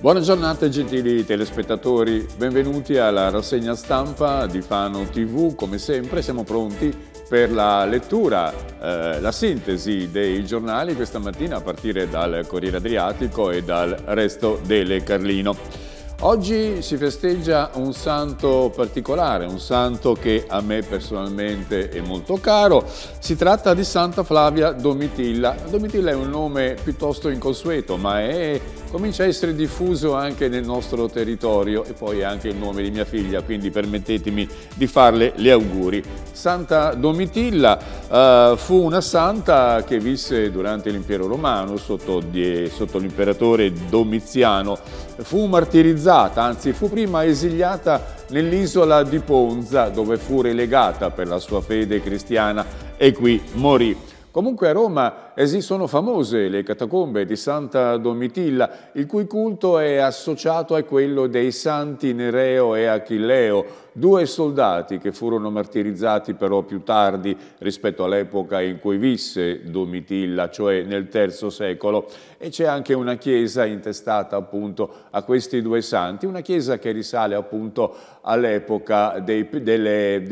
Buona giornata gentili telespettatori, benvenuti alla rassegna stampa di Fano TV, come sempre siamo pronti per la lettura, eh, la sintesi dei giornali questa mattina a partire dal Corriere Adriatico e dal resto delle Carlino. Oggi si festeggia un santo particolare, un santo che a me personalmente è molto caro. Si tratta di Santa Flavia Domitilla. Domitilla è un nome piuttosto inconsueto, ma è, comincia a essere diffuso anche nel nostro territorio e poi è anche il nome di mia figlia, quindi permettetemi di farle gli auguri. Santa Domitilla eh, fu una santa che visse durante l'impero romano sotto, sotto l'imperatore Domiziano fu martirizzata, anzi fu prima esiliata nell'isola di Ponza dove fu relegata per la sua fede cristiana e qui morì. Comunque a Roma esistono famose le catacombe di Santa Domitilla, il cui culto è associato a quello dei santi Nereo e Achilleo, due soldati che furono martirizzati però più tardi rispetto all'epoca in cui visse Domitilla, cioè nel III secolo. E c'è anche una chiesa intestata appunto a questi due santi, una chiesa che risale appunto all'epoca dei, dei,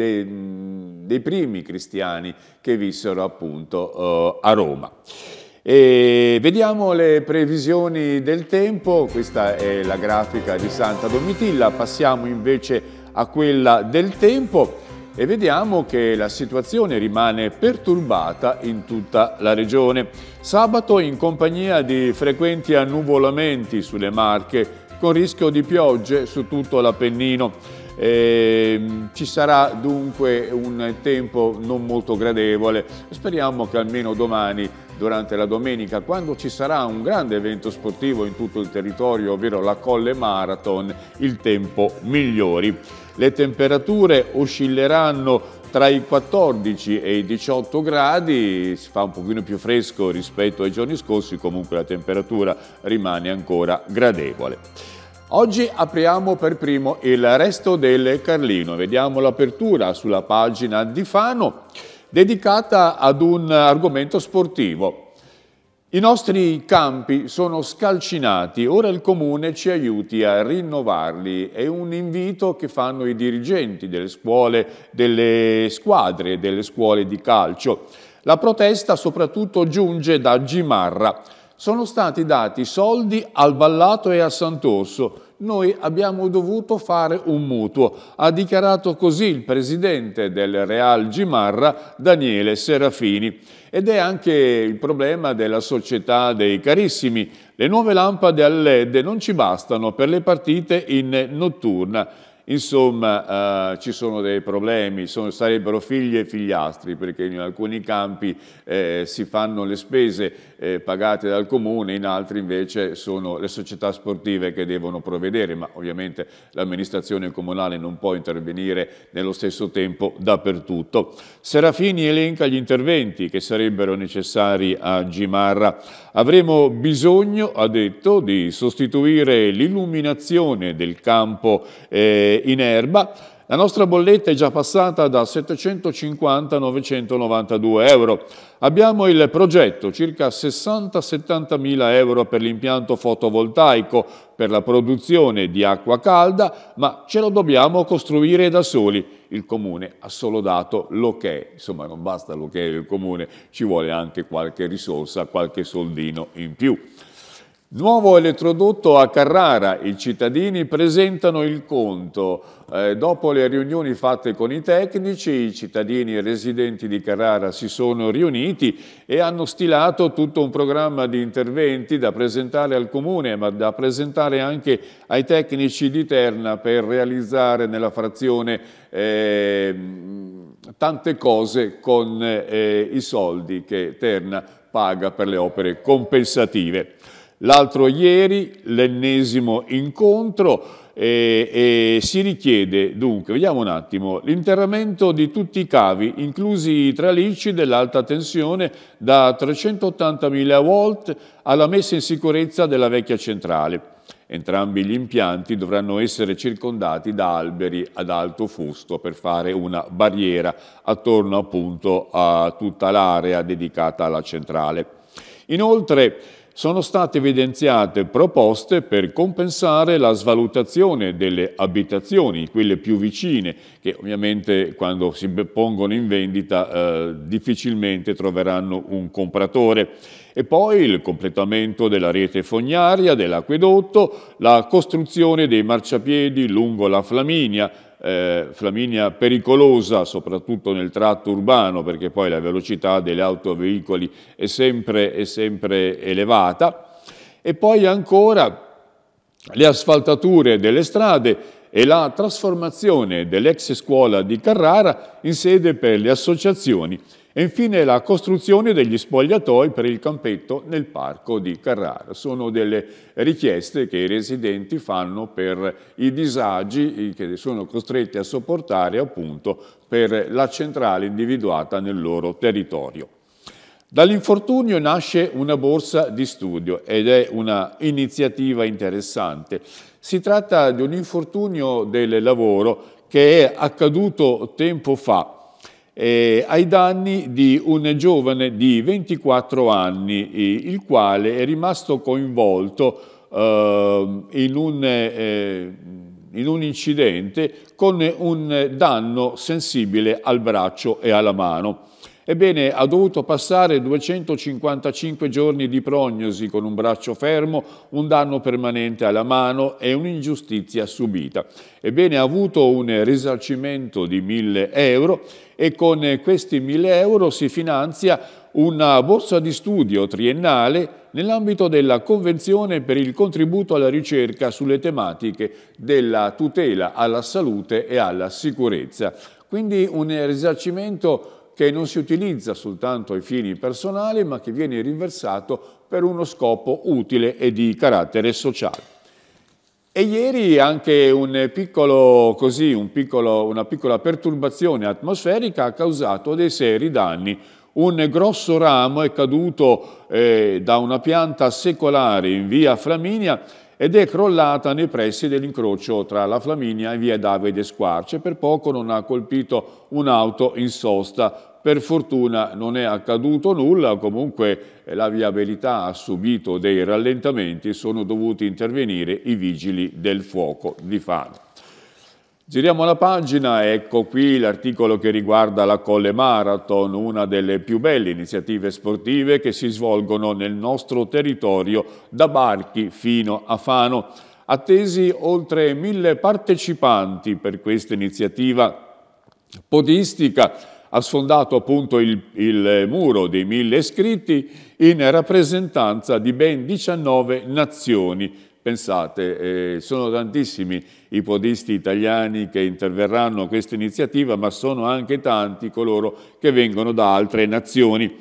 dei, primi cristiani che vissero appunto eh, a Roma programma. E vediamo le previsioni del tempo, questa è la grafica di Santa Domitilla, passiamo invece a quella del tempo e vediamo che la situazione rimane perturbata in tutta la regione. Sabato in compagnia di frequenti annuvolamenti sulle Marche con rischio di piogge su tutto l'Appennino. Eh, ci sarà dunque un tempo non molto gradevole, speriamo che almeno domani durante la domenica, quando ci sarà un grande evento sportivo in tutto il territorio, ovvero la Colle Marathon, il tempo migliori. Le temperature oscilleranno tra i 14 e i 18 gradi, si fa un pochino più fresco rispetto ai giorni scorsi, comunque la temperatura rimane ancora gradevole. Oggi apriamo per primo il resto del Carlino. Vediamo l'apertura sulla pagina di Fano dedicata ad un argomento sportivo. I nostri campi sono scalcinati, ora il Comune ci aiuti a rinnovarli. È un invito che fanno i dirigenti delle scuole, delle squadre, delle scuole di calcio. La protesta soprattutto giunge da Gimarra, sono stati dati soldi al Vallato e a Sant'Orso. Noi abbiamo dovuto fare un mutuo. Ha dichiarato così il presidente del Real Gimarra, Daniele Serafini. Ed è anche il problema della società dei carissimi. Le nuove lampade a LED non ci bastano per le partite in notturna. Insomma, eh, ci sono dei problemi, sono, sarebbero figli e figliastri, perché in alcuni campi eh, si fanno le spese eh, pagate dal comune, in altri invece sono le società sportive che devono provvedere, ma ovviamente l'amministrazione comunale non può intervenire nello stesso tempo dappertutto. Serafini elenca gli interventi che sarebbero necessari a Gimarra. Avremo bisogno, ha detto, di sostituire l'illuminazione del campo eh, in erba, la nostra bolletta è già passata da 750 a 992 euro. Abbiamo il progetto, circa 60-70 mila euro per l'impianto fotovoltaico, per la produzione di acqua calda, ma ce lo dobbiamo costruire da soli. Il Comune ha solo dato l'ok, insomma non basta l'ok del Comune, ci vuole anche qualche risorsa, qualche soldino in più. Nuovo elettrodotto a Carrara, i cittadini presentano il conto. Eh, dopo le riunioni fatte con i tecnici, i cittadini residenti di Carrara si sono riuniti e hanno stilato tutto un programma di interventi da presentare al Comune, ma da presentare anche ai tecnici di Terna per realizzare nella frazione eh, tante cose con eh, i soldi che Terna paga per le opere compensative. L'altro ieri, l'ennesimo incontro, e, e si richiede dunque, vediamo un attimo, l'interramento di tutti i cavi, inclusi i tralicci dell'alta tensione da 380.000 volt alla messa in sicurezza della vecchia centrale. Entrambi gli impianti dovranno essere circondati da alberi ad alto fusto per fare una barriera attorno appunto a tutta l'area dedicata alla centrale. Inoltre sono state evidenziate proposte per compensare la svalutazione delle abitazioni, quelle più vicine, che ovviamente quando si pongono in vendita eh, difficilmente troveranno un compratore. E poi il completamento della rete fognaria, dell'acquedotto, la costruzione dei marciapiedi lungo la Flaminia, eh, Flaminia pericolosa, soprattutto nel tratto urbano, perché poi la velocità delle autoveicoli è sempre, è sempre elevata, e poi ancora le asfaltature delle strade e la trasformazione dell'ex scuola di Carrara in sede per le associazioni e infine la costruzione degli spogliatoi per il campetto nel parco di Carrara. Sono delle richieste che i residenti fanno per i disagi che sono costretti a sopportare appunto per la centrale individuata nel loro territorio. Dall'infortunio nasce una borsa di studio ed è un'iniziativa interessante. Si tratta di un infortunio del lavoro che è accaduto tempo fa eh, ai danni di un giovane di 24 anni, il quale è rimasto coinvolto eh, in un... Eh, in un incidente con un danno sensibile al braccio e alla mano. Ebbene, ha dovuto passare 255 giorni di prognosi con un braccio fermo, un danno permanente alla mano e un'ingiustizia subita. Ebbene, ha avuto un risarcimento di 1000 euro e con questi 1000 euro si finanzia una borsa di studio triennale nell'ambito della Convenzione per il contributo alla ricerca sulle tematiche della tutela alla salute e alla sicurezza. Quindi un risarcimento che non si utilizza soltanto ai fini personali, ma che viene riversato per uno scopo utile e di carattere sociale. E ieri anche un piccolo, così, un piccolo, una piccola perturbazione atmosferica ha causato dei seri danni. Un grosso ramo è caduto eh, da una pianta secolare in via Flaminia ed è crollata nei pressi dell'incrocio tra la Flaminia e via Davide Squarce. Per poco non ha colpito un'auto in sosta. Per fortuna non è accaduto nulla, comunque eh, la viabilità ha subito dei rallentamenti, e sono dovuti intervenire i vigili del fuoco di Fano. Giriamo la pagina, ecco qui l'articolo che riguarda la Colle Marathon, una delle più belle iniziative sportive che si svolgono nel nostro territorio da Barchi fino a Fano. Attesi oltre mille partecipanti per questa iniziativa podistica, ha sfondato appunto il, il muro dei mille iscritti in rappresentanza di ben 19 nazioni, Pensate, eh, sono tantissimi i podisti italiani che interverranno a questa iniziativa, ma sono anche tanti coloro che vengono da altre nazioni.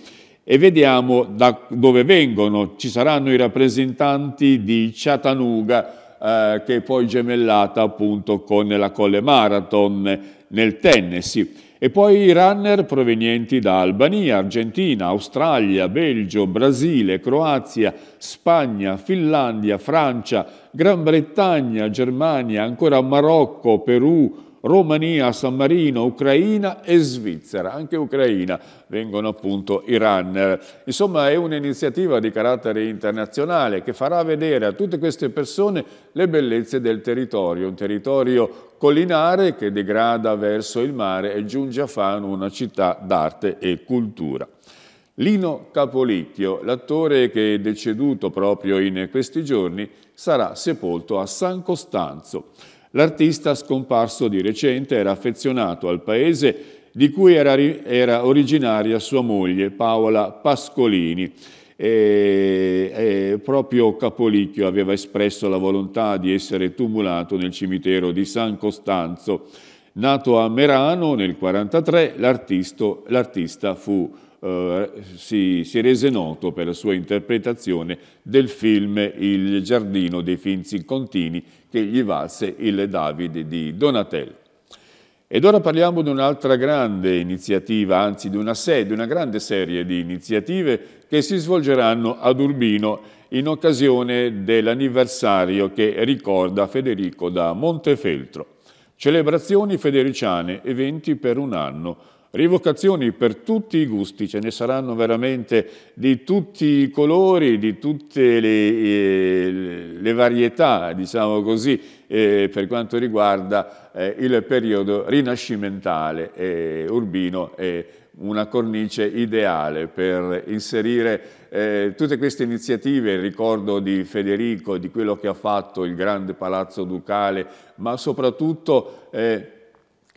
E vediamo da dove vengono. Ci saranno i rappresentanti di Chattanooga, eh, che è poi gemellata appunto con la Colle Marathon nel Tennessee. E poi i runner provenienti da Albania, Argentina, Australia, Belgio, Brasile, Croazia, Spagna, Finlandia, Francia, Gran Bretagna, Germania, ancora Marocco, Perù, Romania, San Marino, Ucraina e Svizzera, anche Ucraina, vengono appunto i runner. Insomma è un'iniziativa di carattere internazionale che farà vedere a tutte queste persone le bellezze del territorio, un territorio collinare che degrada verso il mare e giunge a Fano una città d'arte e cultura. Lino Capolicchio, l'attore che è deceduto proprio in questi giorni, sarà sepolto a San Costanzo. L'artista scomparso di recente era affezionato al paese di cui era, era originaria sua moglie Paola Pascolini. E, e, proprio Capolicchio aveva espresso la volontà di essere tumulato nel cimitero di San Costanzo. Nato a Merano nel 1943, l'artista fu, eh, si, si, rese noto per la sua interpretazione del film Il giardino dei Finzi Contini che gli valse il Davide di Donatello. Ed ora parliamo di un'altra grande iniziativa, anzi di una, di una grande serie di iniziative che si svolgeranno ad Urbino in occasione dell'anniversario che ricorda Federico da Montefeltro. Celebrazioni federiciane, eventi per un anno, Rivocazioni per tutti i gusti, ce ne saranno veramente di tutti i colori, di tutte le, eh, le varietà, diciamo così, eh, per quanto riguarda eh, il periodo rinascimentale e urbino e una cornice ideale per inserire eh, tutte queste iniziative, il ricordo di Federico, di quello che ha fatto il grande palazzo ducale, ma soprattutto eh,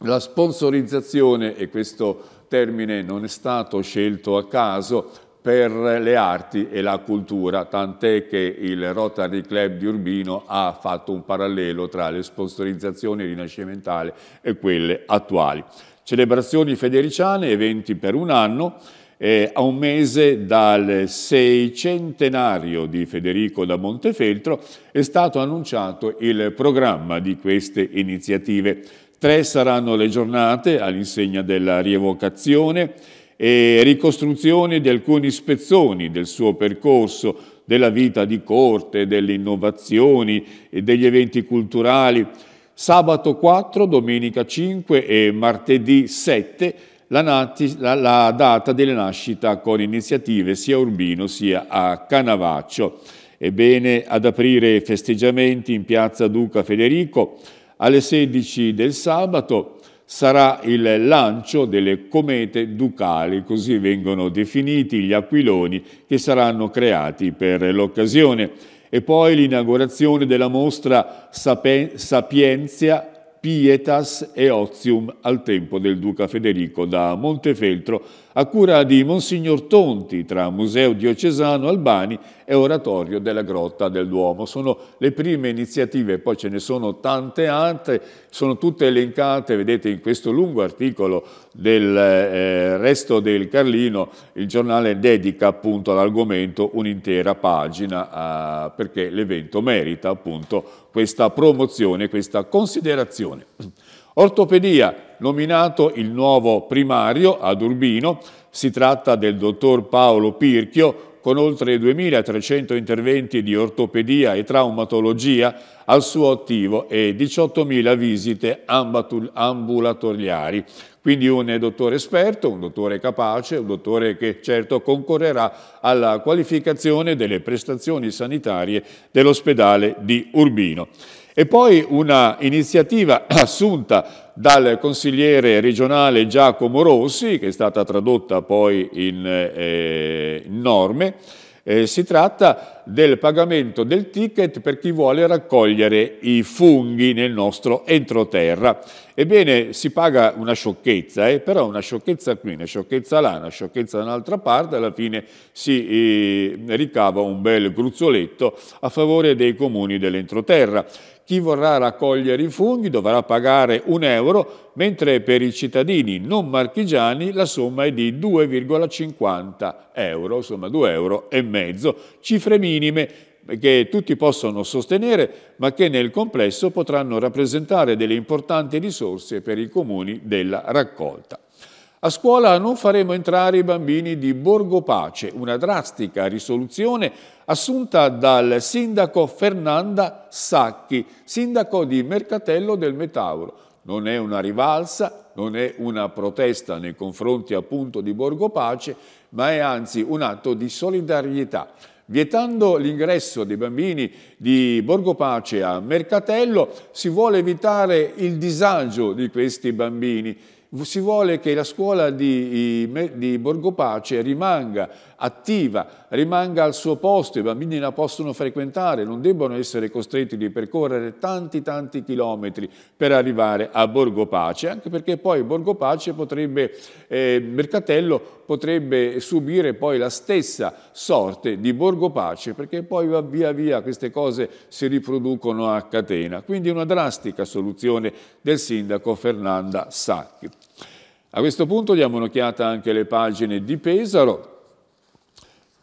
la sponsorizzazione, e questo termine non è stato scelto a caso, per le arti e la cultura, tant'è che il Rotary Club di Urbino ha fatto un parallelo tra le sponsorizzazioni rinascimentali e quelle attuali. Celebrazioni federiciane, eventi per un anno, eh, a un mese dal seicentenario di Federico da Montefeltro è stato annunciato il programma di queste iniziative. Tre saranno le giornate all'insegna della rievocazione e ricostruzione di alcuni spezzoni del suo percorso, della vita di corte, delle innovazioni e degli eventi culturali. Sabato 4, domenica 5 e martedì 7 la, nati, la, la data della nascita con iniziative sia a Urbino sia a Canavaccio. Ebbene, ad aprire festeggiamenti in piazza Duca Federico, alle 16 del sabato sarà il lancio delle comete ducali, così vengono definiti gli aquiloni che saranno creati per l'occasione. E poi l'inaugurazione della mostra Sapienzia, Pietas e Ozium al tempo del Duca Federico da Montefeltro a cura di Monsignor Tonti tra Museo Diocesano Albani e Oratorio della Grotta del Duomo. Sono le prime iniziative, poi ce ne sono tante altre, sono tutte elencate, vedete in questo lungo articolo del eh, Resto del Carlino, il giornale dedica appunto all'argomento un'intera pagina a, perché l'evento merita appunto questa promozione, questa considerazione. Ortopedia, nominato il nuovo primario ad Urbino, si tratta del dottor Paolo Pirchio, con oltre 2.300 interventi di ortopedia e traumatologia al suo attivo e 18.000 visite ambulatoriali. Quindi un dottore esperto, un dottore capace, un dottore che certo concorrerà alla qualificazione delle prestazioni sanitarie dell'ospedale di Urbino. E poi una iniziativa assunta dal consigliere regionale Giacomo Rossi, che è stata tradotta poi in eh, norme, eh, si tratta del pagamento del ticket per chi vuole raccogliere i funghi nel nostro entroterra. Ebbene, si paga una sciocchezza, eh, però una sciocchezza qui, una sciocchezza là, una sciocchezza da un'altra parte, alla fine si eh, ricava un bel gruzzoletto a favore dei comuni dell'entroterra, chi vorrà raccogliere i funghi dovrà pagare un euro, mentre per i cittadini non marchigiani la somma è di 2,50 euro, insomma 2,5 euro e mezzo, cifre minime che tutti possono sostenere, ma che nel complesso potranno rappresentare delle importanti risorse per i comuni della raccolta. A scuola non faremo entrare i bambini di Borgo Pace, una drastica risoluzione assunta dal sindaco Fernanda Sacchi, sindaco di Mercatello del Metauro. Non è una rivalsa, non è una protesta nei confronti appunto di Borgo Pace, ma è anzi un atto di solidarietà. Vietando l'ingresso dei bambini di Borgo Pace a Mercatello si vuole evitare il disagio di questi bambini si vuole che la scuola di, di Pace rimanga attiva rimanga al suo posto, i bambini la possono frequentare, non debbono essere costretti di percorrere tanti tanti chilometri per arrivare a Borgo Pace, anche perché poi Borgo Pace potrebbe, eh, Mercatello potrebbe subire poi la stessa sorte di Borgo Pace, perché poi via via queste cose si riproducono a catena. Quindi una drastica soluzione del sindaco Fernanda Sacchi. A questo punto diamo un'occhiata anche alle pagine di Pesaro,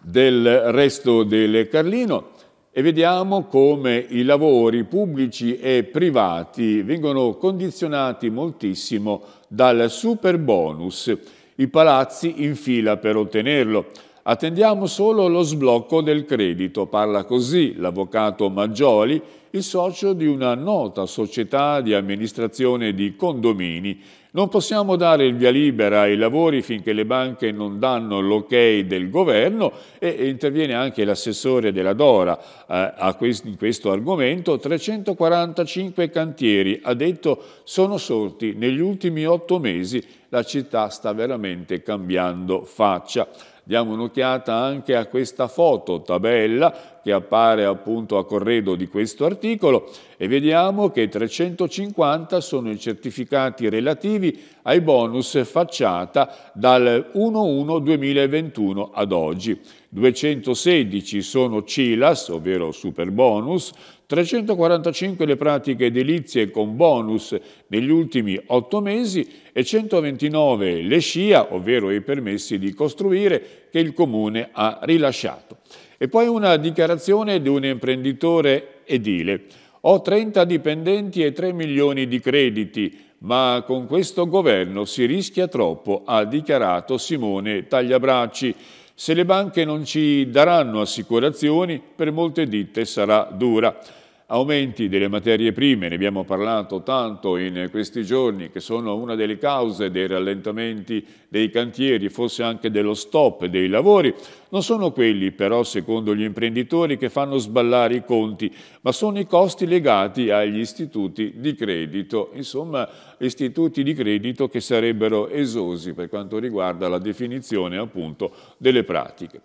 del resto del Carlino e vediamo come i lavori pubblici e privati vengono condizionati moltissimo dal super bonus. I palazzi in fila per ottenerlo. Attendiamo solo lo sblocco del credito, parla così l'avvocato Maggioli, il socio di una nota società di amministrazione di condomini non possiamo dare il via libera ai lavori finché le banche non danno l'ok del governo e interviene anche l'assessore della Dora eh, questo, in questo argomento. 345 cantieri, ha detto, sono sorti negli ultimi otto mesi. La città sta veramente cambiando faccia. Diamo un'occhiata anche a questa foto tabella che appare appunto a corredo di questo articolo e vediamo che 350 sono i certificati relativi ai bonus facciata dal 1-1-2021 ad oggi. 216 sono CILAS, ovvero super bonus, 345 le pratiche edilizie con bonus negli ultimi otto mesi e 129 le SCIA, ovvero i permessi di costruire, che il Comune ha rilasciato. E poi una dichiarazione di un imprenditore edile. Ho 30 dipendenti e 3 milioni di crediti, ma con questo governo si rischia troppo, ha dichiarato Simone Tagliabracci. Se le banche non ci daranno assicurazioni, per molte ditte sarà dura. Aumenti delle materie prime, ne abbiamo parlato tanto in questi giorni, che sono una delle cause dei rallentamenti dei cantieri, forse anche dello stop dei lavori, non sono quelli però, secondo gli imprenditori, che fanno sballare i conti, ma sono i costi legati agli istituti di credito, insomma istituti di credito che sarebbero esosi per quanto riguarda la definizione appunto delle pratiche.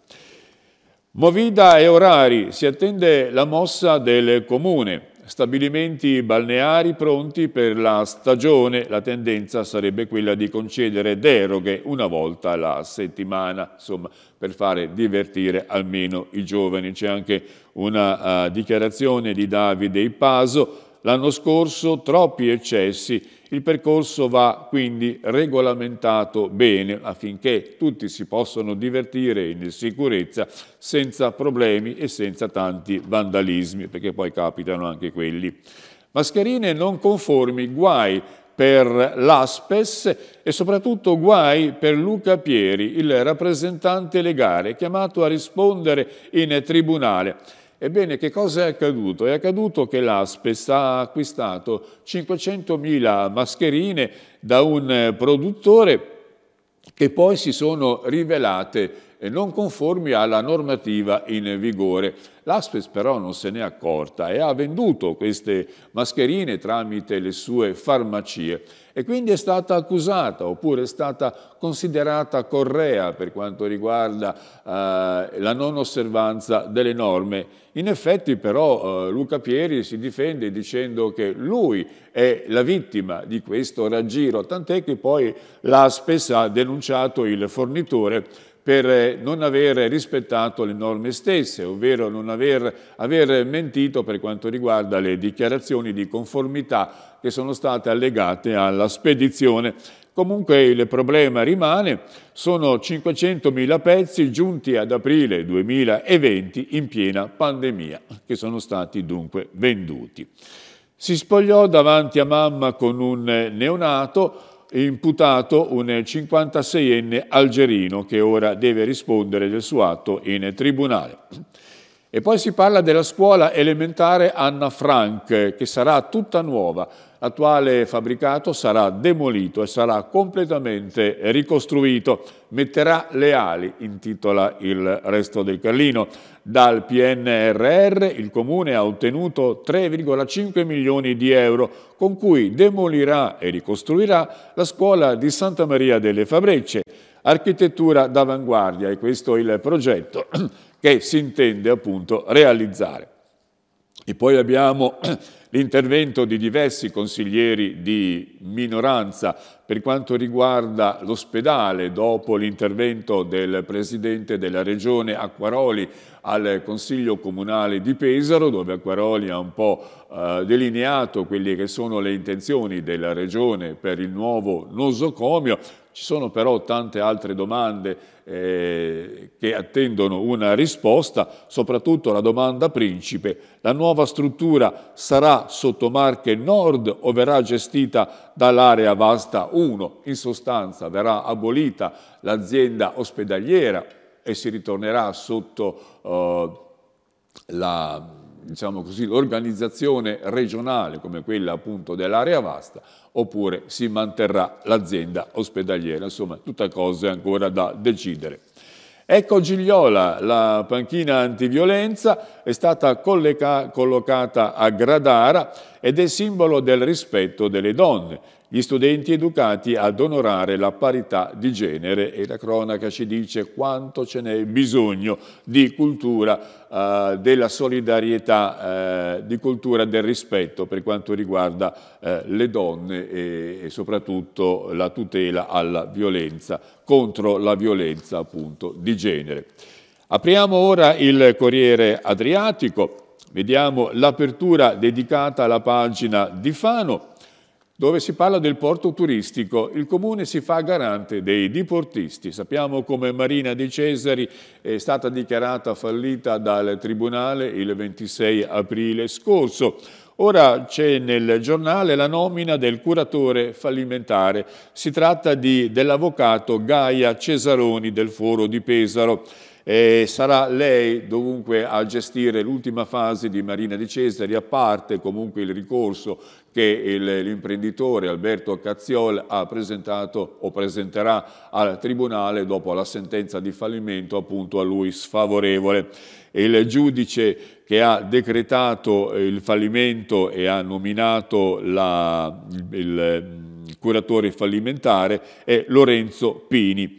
Movida e orari, si attende la mossa del Comune. Stabilimenti balneari pronti per la stagione, la tendenza sarebbe quella di concedere deroghe una volta alla settimana, insomma per fare divertire almeno i giovani. C'è anche una uh, dichiarazione di Davide Ipaso, l'anno scorso troppi eccessi il percorso va quindi regolamentato bene affinché tutti si possano divertire in sicurezza senza problemi e senza tanti vandalismi, perché poi capitano anche quelli. Mascherine non conformi, guai per l'Aspes e soprattutto guai per Luca Pieri, il rappresentante legale, chiamato a rispondere in tribunale. Ebbene, che cosa è accaduto? È accaduto che l'Aspes ha acquistato 500.000 mascherine da un produttore che poi si sono rivelate non conformi alla normativa in vigore. L'Aspes però non se n'è accorta e ha venduto queste mascherine tramite le sue farmacie e quindi è stata accusata oppure è stata considerata correa per quanto riguarda eh, la non osservanza delle norme. In effetti però eh, Luca Pieri si difende dicendo che lui è la vittima di questo raggiro, tant'è che poi l'Aspes ha denunciato il fornitore per eh, non aver rispettato le norme stesse, ovvero non aver, aver, mentito per quanto riguarda le dichiarazioni di conformità che sono state allegate alla spedizione. Comunque il problema rimane, sono 500.000 pezzi giunti ad aprile 2020 in piena pandemia, che sono stati dunque venduti. Si spogliò davanti a mamma con un neonato, imputato un 56enne algerino che ora deve rispondere del suo atto in tribunale. E poi si parla della scuola elementare Anna Frank, che sarà tutta nuova, attuale fabbricato sarà demolito e sarà completamente ricostruito. Metterà le ali, intitola il resto del Carlino. Dal PNRR il Comune ha ottenuto 3,5 milioni di euro, con cui demolirà e ricostruirà la scuola di Santa Maria delle Fabrecce. Architettura d'avanguardia, e questo è il progetto che si intende appunto realizzare. E poi abbiamo l'intervento di diversi consiglieri di minoranza per quanto riguarda l'ospedale, dopo l'intervento del Presidente della Regione Acquaroli al Consiglio Comunale di Pesaro, dove Acquaroli ha un po' eh, delineato quelle che sono le intenzioni della Regione per il nuovo nosocomio, ci sono però tante altre domande eh, che attendono una risposta, soprattutto la domanda principe. La nuova struttura sarà sotto Marche Nord o verrà gestita dall'area Vasta 1? In sostanza verrà abolita l'azienda ospedaliera e si ritornerà sotto eh, la diciamo così, l'organizzazione regionale come quella appunto dell'area vasta, oppure si manterrà l'azienda ospedaliera, insomma tutte cose ancora da decidere. Ecco Gigliola, la panchina antiviolenza è stata collocata a Gradara ed è simbolo del rispetto delle donne, gli studenti educati ad onorare la parità di genere e la cronaca ci dice quanto ce n'è bisogno di cultura eh, della solidarietà, eh, di cultura del rispetto per quanto riguarda eh, le donne e, e soprattutto la tutela alla violenza, contro la violenza appunto di genere. Apriamo ora il Corriere Adriatico, vediamo l'apertura dedicata alla pagina di Fano, dove si parla del porto turistico. Il comune si fa garante dei diportisti. Sappiamo come Marina di Cesari è stata dichiarata fallita dal Tribunale il 26 aprile scorso. Ora c'è nel giornale la nomina del curatore fallimentare. Si tratta dell'avvocato Gaia Cesaroni del Foro di Pesaro. E sarà lei dovunque a gestire l'ultima fase di Marina di Cesari, a parte comunque il ricorso che l'imprenditore Alberto Cazziol ha presentato o presenterà al Tribunale dopo la sentenza di fallimento appunto a lui sfavorevole. Il giudice che ha decretato il fallimento e ha nominato la, il, il curatore fallimentare è Lorenzo Pini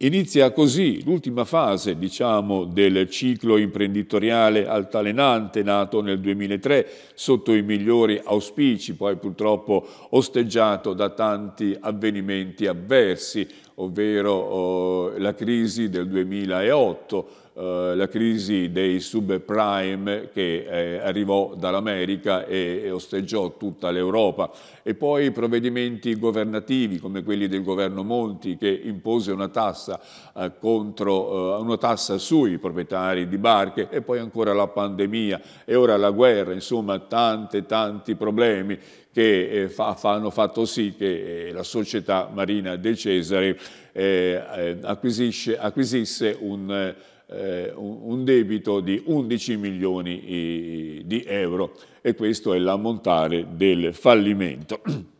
Inizia così l'ultima fase, diciamo, del ciclo imprenditoriale altalenante nato nel 2003 sotto i migliori auspici, poi purtroppo osteggiato da tanti avvenimenti avversi, ovvero oh, la crisi del 2008, eh, la crisi dei subprime che eh, arrivò dall'America e, e, osteggiò tutta l'Europa e poi provvedimenti governativi come quelli del governo Monti che impose una tassa, eh, contro, eh, una tassa sui proprietari di barche e poi ancora la pandemia e ora la guerra, insomma tanti tanti problemi che eh, fa, fa, hanno fatto sì che la società marina del Cesare eh, acquisisse un eh, un debito di 11 milioni eh, di euro e questo è l'ammontare del fallimento.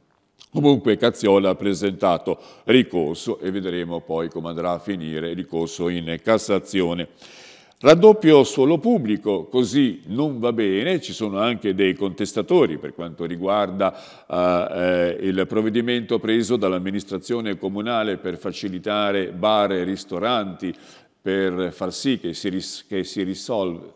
Comunque Cazziola ha presentato ricorso e vedremo poi come andrà a finire il ricorso in Cassazione. Raddoppio suolo pubblico, così non va bene, ci sono anche dei contestatori per quanto riguarda eh, eh il provvedimento preso dall'amministrazione comunale per facilitare bar e ristoranti per far sì che si, ris- che si, risolve,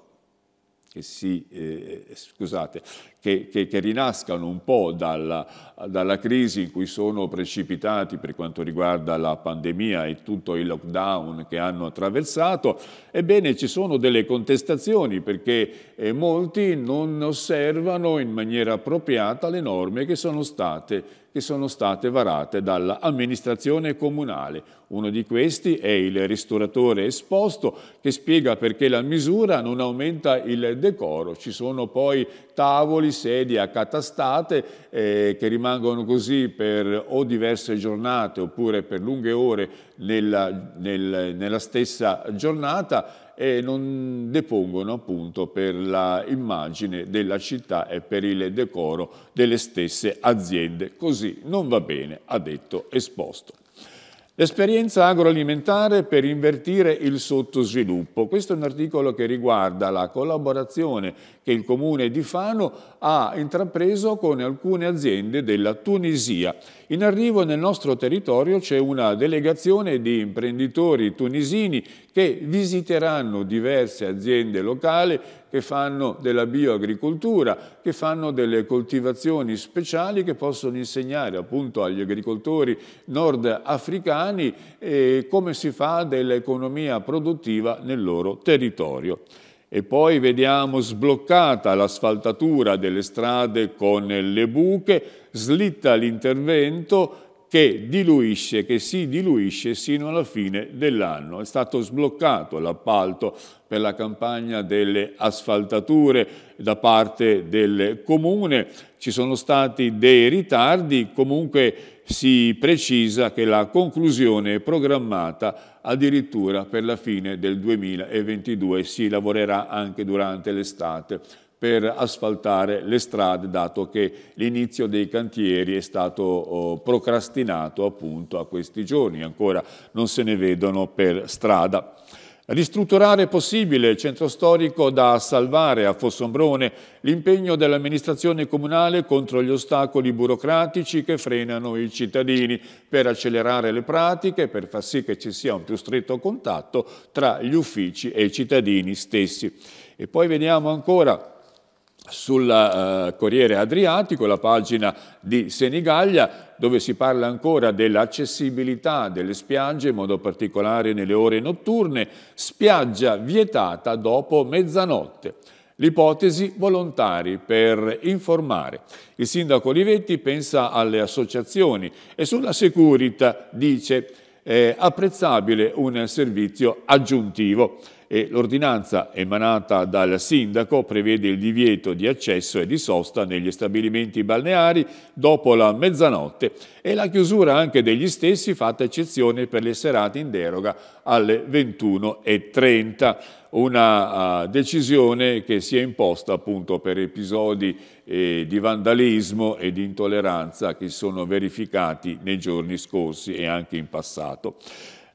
che si, eh, eh scusate, che, che, che rinascano un po' dalla, dalla, crisi in cui sono precipitati per quanto riguarda la pandemia e tutto il lockdown che hanno attraversato, ebbene ci sono delle contestazioni perché eh, molti non osservano in maniera appropriata le norme che sono state che sono state varate dall'amministrazione comunale. Uno di questi è il ristoratore esposto che spiega perché la misura non aumenta il decoro. Ci sono poi tavoli tavoli, sedie accatastate eh, che rimangono così per o diverse giornate oppure per lunghe ore nella, nel, nella stessa giornata e non depongono appunto per l'immagine della città e per il decoro delle stesse aziende. Così non va bene, ha detto Esposto. L'esperienza agroalimentare per invertire il sottosviluppo. Questo è un articolo che riguarda la collaborazione che il comune di Fano ha intrapreso con alcune aziende della Tunisia. In arrivo nel nostro territorio c'è una delegazione di imprenditori tunisini che visiteranno diverse aziende locali che fanno della bioagricoltura, che fanno delle coltivazioni speciali che possono insegnare appunto agli agricoltori nordafricani eh, come si fa dell'economia produttiva nel loro territorio e poi vediamo sbloccata l'asfaltatura delle strade con le buche, slitta l'intervento che diluisce, che si diluisce sino alla fine dell'anno. È stato sbloccato l'appalto per la campagna delle asfaltature da parte del comune, ci sono stati dei ritardi, comunque si precisa che la conclusione è programmata addirittura per la fine del 2022 si lavorerà anche durante l'estate per asfaltare le strade, dato che l'inizio dei cantieri è stato oh, procrastinato appunto a questi giorni, ancora non se ne vedono per strada. Ristrutturare possibile il centro storico da salvare a Fossombrone, l'impegno dell'amministrazione comunale contro gli ostacoli burocratici che frenano i cittadini per accelerare le pratiche, per far sì che ci sia un più stretto contatto tra gli uffici e i cittadini stessi. E poi vediamo ancora sul eh, Corriere Adriatico, la pagina di Senigallia, dove si parla ancora dell'accessibilità delle spiagge, in modo particolare nelle ore notturne, spiaggia vietata dopo mezzanotte. L'ipotesi volontari per informare. Il sindaco Olivetti pensa alle associazioni e sulla Securita dice è apprezzabile un servizio aggiuntivo l'ordinanza emanata dal sindaco prevede il divieto di accesso e di sosta negli stabilimenti balneari dopo la mezzanotte e la chiusura anche degli stessi fatta eccezione per le serate in deroga alle 21.30 una ah, decisione che si è imposta appunto per episodi eh, di vandalismo e di intolleranza che si sono verificati nei giorni scorsi e anche in passato.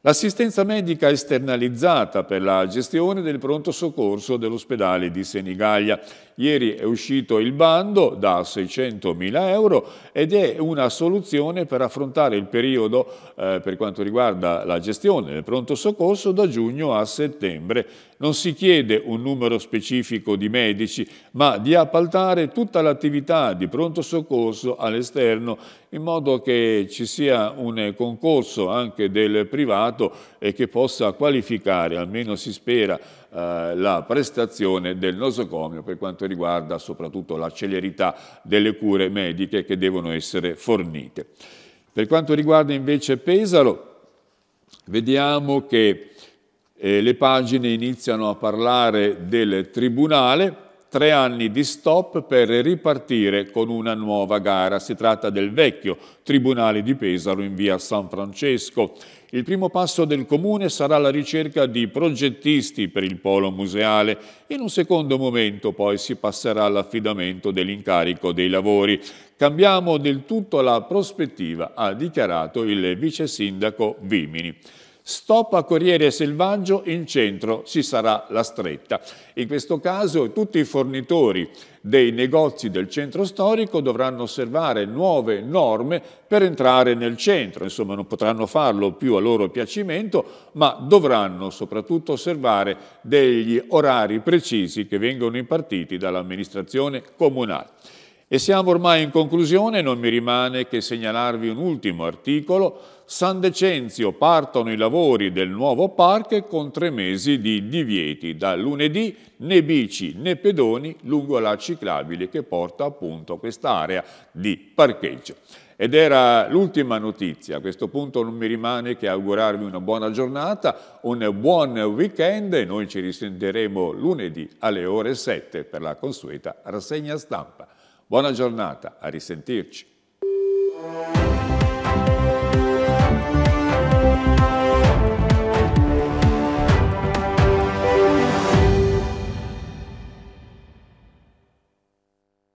L'assistenza medica esternalizzata per la gestione del pronto soccorso dell'ospedale di Senigallia. Ieri è uscito il bando da 600.000 euro ed è una soluzione per affrontare il periodo eh, per quanto riguarda la gestione del pronto soccorso da giugno a settembre non si chiede un numero specifico di medici, ma di appaltare tutta l'attività di pronto soccorso all'esterno in modo che ci sia un concorso anche del privato e che possa qualificare, almeno si spera, eh, la prestazione del nosocomio per quanto riguarda soprattutto la celerità delle cure mediche che devono essere fornite. Per quanto riguarda invece Pesaro, vediamo che eh, le pagine iniziano a parlare del tribunale, tre anni di stop per ripartire con una nuova gara. Si tratta del vecchio Tribunale di Pesaro in via San Francesco. Il primo passo del Comune sarà la ricerca di progettisti per il polo museale. In un secondo momento poi si passerà all'affidamento dell'incarico dei lavori. Cambiamo del tutto la prospettiva, ha dichiarato il vice sindaco Vimini. Stop a Corriere Selvaggio, in centro ci sarà la stretta. In questo caso tutti i fornitori dei negozi del centro storico dovranno osservare nuove norme per entrare nel centro, insomma non potranno farlo più a loro piacimento, ma dovranno soprattutto osservare degli orari precisi che vengono impartiti dall'amministrazione comunale. E siamo ormai in conclusione, non mi rimane che segnalarvi un ultimo articolo San Decenzio partono i lavori del nuovo parco con tre mesi di divieti. Da lunedì né bici né pedoni lungo la ciclabile che porta appunto quest'area di parcheggio. Ed era l'ultima notizia, a questo punto non mi rimane che augurarvi una buona giornata, un buon weekend e noi ci risentiremo lunedì alle ore 7 per la consueta rassegna stampa. Buona giornata, a risentirci.